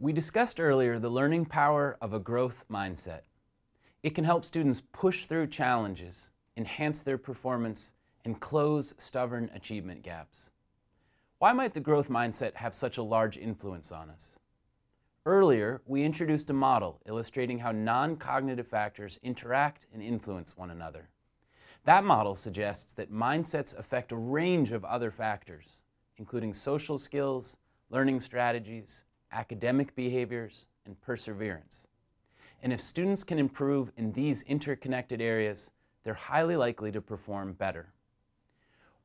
We discussed earlier the learning power of a growth mindset. It can help students push through challenges, enhance their performance, and close stubborn achievement gaps. Why might the growth mindset have such a large influence on us? Earlier, we introduced a model illustrating how non-cognitive factors interact and influence one another. That model suggests that mindsets affect a range of other factors, including social skills, learning strategies, academic behaviors, and perseverance. And if students can improve in these interconnected areas, they're highly likely to perform better.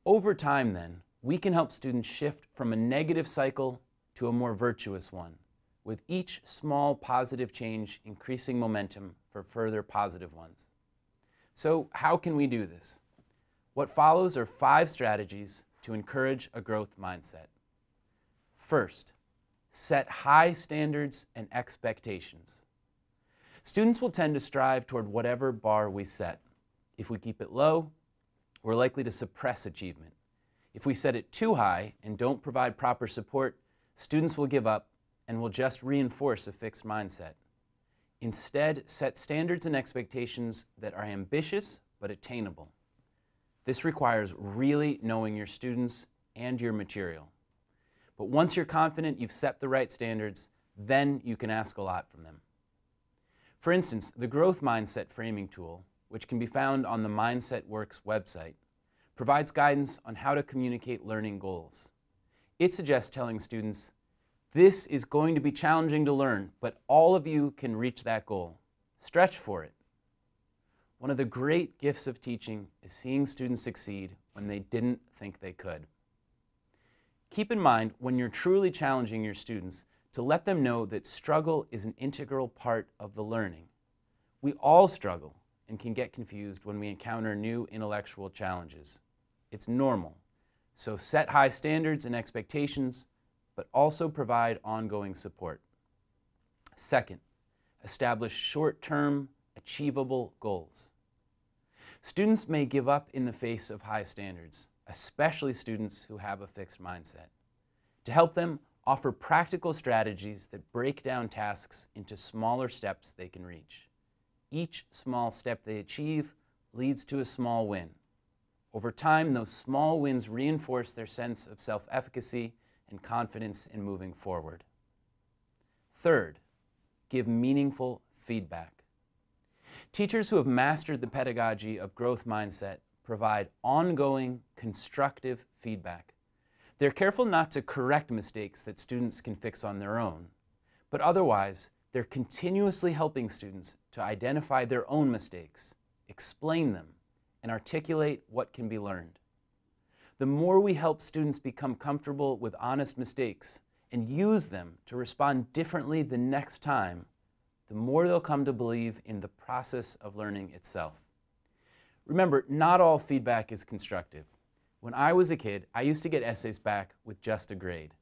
Over time, then, we can help students shift from a negative cycle to a more virtuous one, with each small positive change increasing momentum for further positive ones. So, how can we do this? What follows are five strategies to encourage a growth mindset. First, set high standards and expectations. Students will tend to strive toward whatever bar we set. If we keep it low, we're likely to suppress achievement. If we set it too high and don't provide proper support, students will give up and will just reinforce a fixed mindset. Instead, set standards and expectations that are ambitious but attainable. This requires really knowing your students and your material. But once you're confident you've set the right standards, then you can ask a lot from them. For instance, the growth mindset framing tool, which can be found on the Mindset Works website, provides guidance on how to communicate learning goals. It suggests telling students, this is going to be challenging to learn, but all of you can reach that goal. Stretch for it. One of the great gifts of teaching is seeing students succeed when they didn't think they could. Keep in mind when you're truly challenging your students to let them know that struggle is an integral part of the learning. We all struggle and can get confused when we encounter new intellectual challenges. It's normal. So set high standards and expectations, but also provide ongoing support. Second, establish short-term, achievable goals. Students may give up in the face of high standards especially students who have a fixed mindset, to help them offer practical strategies that break down tasks into smaller steps they can reach. Each small step they achieve leads to a small win. Over time, those small wins reinforce their sense of self efficacy and confidence in moving forward. Third, give meaningful feedback. Teachers who have mastered the pedagogy of growth mindset provide ongoing, constructive feedback. They're careful not to correct mistakes that students can fix on their own, but otherwise, they're continuously helping students to identify their own mistakes, explain them, and articulate what can be learned. The more we help students become comfortable with honest mistakes and use them to respond differently the next time, the more they'll come to believe in the process of learning itself. Remember, not all feedback is constructive. When I was a kid, I used to get essays back with just a grade.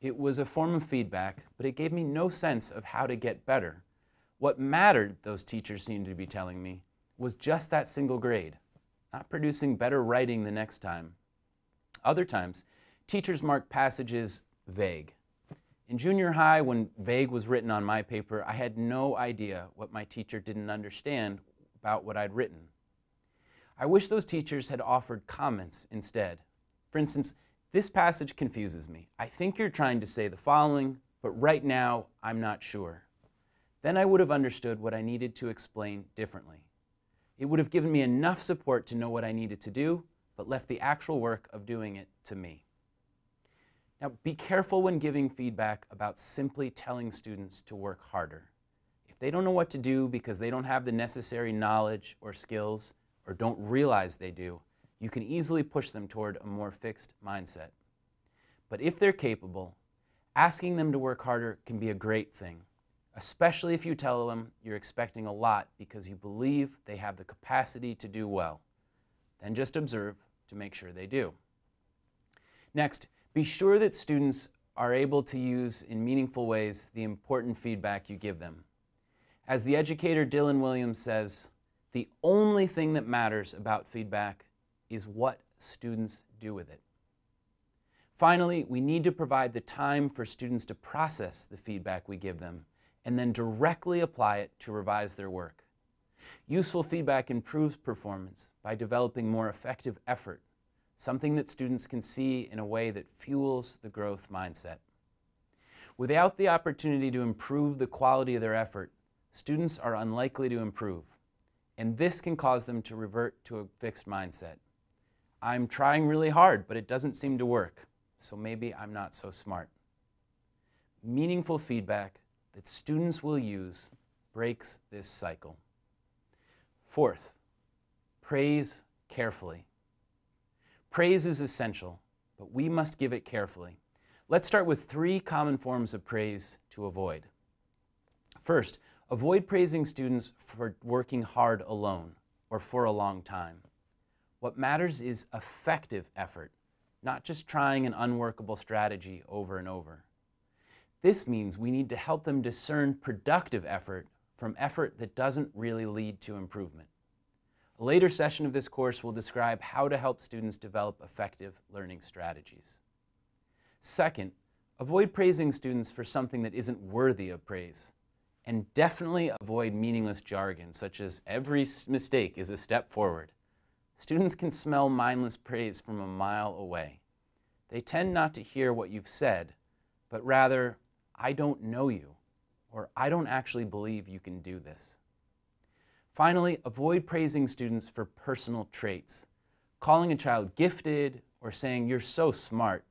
It was a form of feedback, but it gave me no sense of how to get better. What mattered, those teachers seemed to be telling me, was just that single grade, not producing better writing the next time. Other times, teachers marked passages vague. In junior high, when vague was written on my paper, I had no idea what my teacher didn't understand about what I'd written. I wish those teachers had offered comments instead. For instance, this passage confuses me. I think you're trying to say the following, but right now I'm not sure. Then I would have understood what I needed to explain differently. It would have given me enough support to know what I needed to do, but left the actual work of doing it to me. Now, be careful when giving feedback about simply telling students to work harder. If they don't know what to do because they don't have the necessary knowledge or skills, or don't realize they do, you can easily push them toward a more fixed mindset. But if they're capable, asking them to work harder can be a great thing, especially if you tell them you're expecting a lot because you believe they have the capacity to do well. Then just observe to make sure they do. Next, be sure that students are able to use in meaningful ways the important feedback you give them. As the educator Dylan Williams says, the only thing that matters about feedback is what students do with it. Finally, we need to provide the time for students to process the feedback we give them and then directly apply it to revise their work. Useful feedback improves performance by developing more effective effort, something that students can see in a way that fuels the growth mindset. Without the opportunity to improve the quality of their effort, students are unlikely to improve. And this can cause them to revert to a fixed mindset. I'm trying really hard, but it doesn't seem to work, so maybe I'm not so smart. Meaningful feedback that students will use breaks this cycle. Fourth, praise carefully. Praise is essential, but we must give it carefully. Let's start with three common forms of praise to avoid. First, Avoid praising students for working hard alone or for a long time. What matters is effective effort, not just trying an unworkable strategy over and over. This means we need to help them discern productive effort from effort that doesn't really lead to improvement. A later session of this course will describe how to help students develop effective learning strategies. Second, avoid praising students for something that isn't worthy of praise and definitely avoid meaningless jargon, such as every mistake is a step forward. Students can smell mindless praise from a mile away. They tend not to hear what you've said, but rather, I don't know you, or I don't actually believe you can do this. Finally, avoid praising students for personal traits. Calling a child gifted or saying you're so smart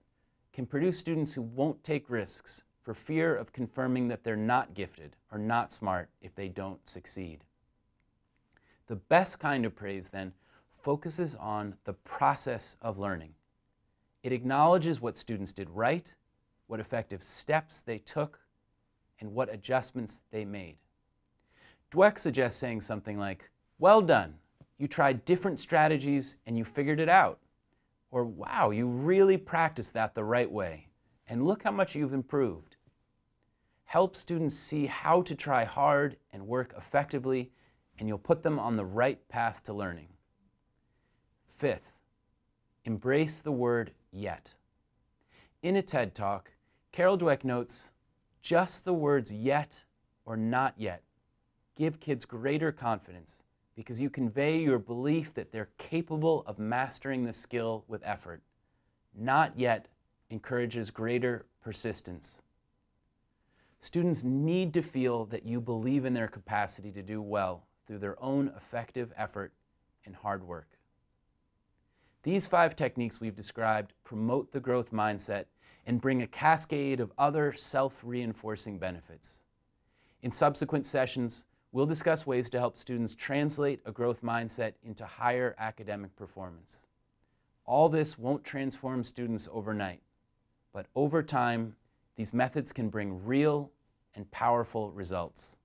can produce students who won't take risks for fear of confirming that they're not gifted or not smart if they don't succeed. The best kind of praise, then, focuses on the process of learning. It acknowledges what students did right, what effective steps they took, and what adjustments they made. Dweck suggests saying something like, Well done, you tried different strategies and you figured it out. Or, Wow, you really practiced that the right way, and look how much you've improved help students see how to try hard and work effectively, and you'll put them on the right path to learning. Fifth, embrace the word yet. In a TED Talk, Carol Dweck notes, just the words yet or not yet give kids greater confidence because you convey your belief that they're capable of mastering the skill with effort. Not yet encourages greater persistence. Students need to feel that you believe in their capacity to do well through their own effective effort and hard work. These five techniques we've described promote the growth mindset and bring a cascade of other self-reinforcing benefits. In subsequent sessions, we'll discuss ways to help students translate a growth mindset into higher academic performance. All this won't transform students overnight, but over time, these methods can bring real and powerful results.